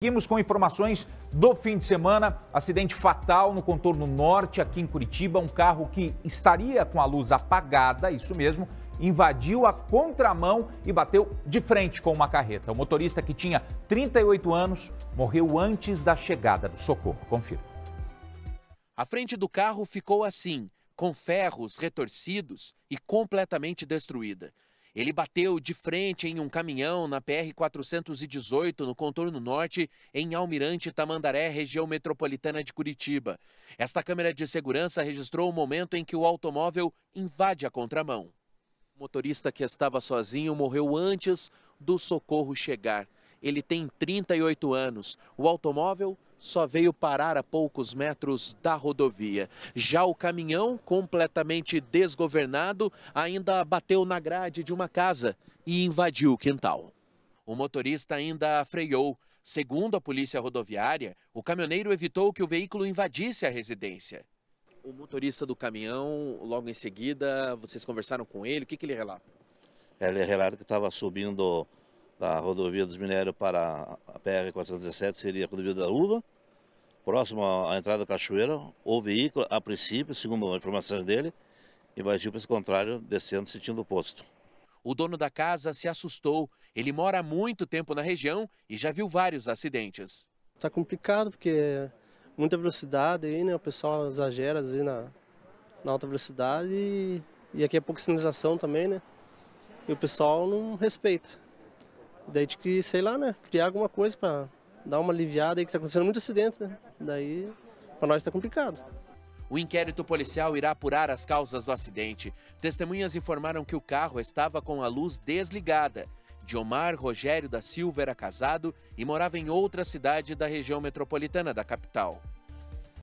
Seguimos com informações do fim de semana. Acidente fatal no contorno norte, aqui em Curitiba. Um carro que estaria com a luz apagada, isso mesmo, invadiu a contramão e bateu de frente com uma carreta. O motorista, que tinha 38 anos, morreu antes da chegada do socorro. Confira. A frente do carro ficou assim, com ferros retorcidos e completamente destruída. Ele bateu de frente em um caminhão na PR-418, no contorno norte, em Almirante Tamandaré, região metropolitana de Curitiba. Esta câmera de segurança registrou o momento em que o automóvel invade a contramão. O motorista que estava sozinho morreu antes do socorro chegar. Ele tem 38 anos. O automóvel só veio parar a poucos metros da rodovia. Já o caminhão, completamente desgovernado, ainda bateu na grade de uma casa e invadiu o quintal. O motorista ainda freou. Segundo a polícia rodoviária, o caminhoneiro evitou que o veículo invadisse a residência. O motorista do caminhão, logo em seguida, vocês conversaram com ele, o que, que ele relata? Ele relata que estava subindo da rodovia dos minérios para a PR-417 seria a rodovia da Uva, próximo à entrada da Cachoeira. O veículo, a princípio, segundo informações dele, invadiu para esse contrário, descendo sentindo o posto. O dono da casa se assustou. Ele mora há muito tempo na região e já viu vários acidentes. Está complicado porque é muita velocidade aí, né? O pessoal exagera às vezes na, na alta velocidade e, e aqui é pouca sinalização também, né? E o pessoal não respeita. Daí de que, sei lá, né? Criar alguma coisa para dar uma aliviada aí, que tá acontecendo muito acidente, né? Daí para nós tá complicado. O inquérito policial irá apurar as causas do acidente. Testemunhas informaram que o carro estava com a luz desligada. Diomar Rogério da Silva era casado e morava em outra cidade da região metropolitana da capital.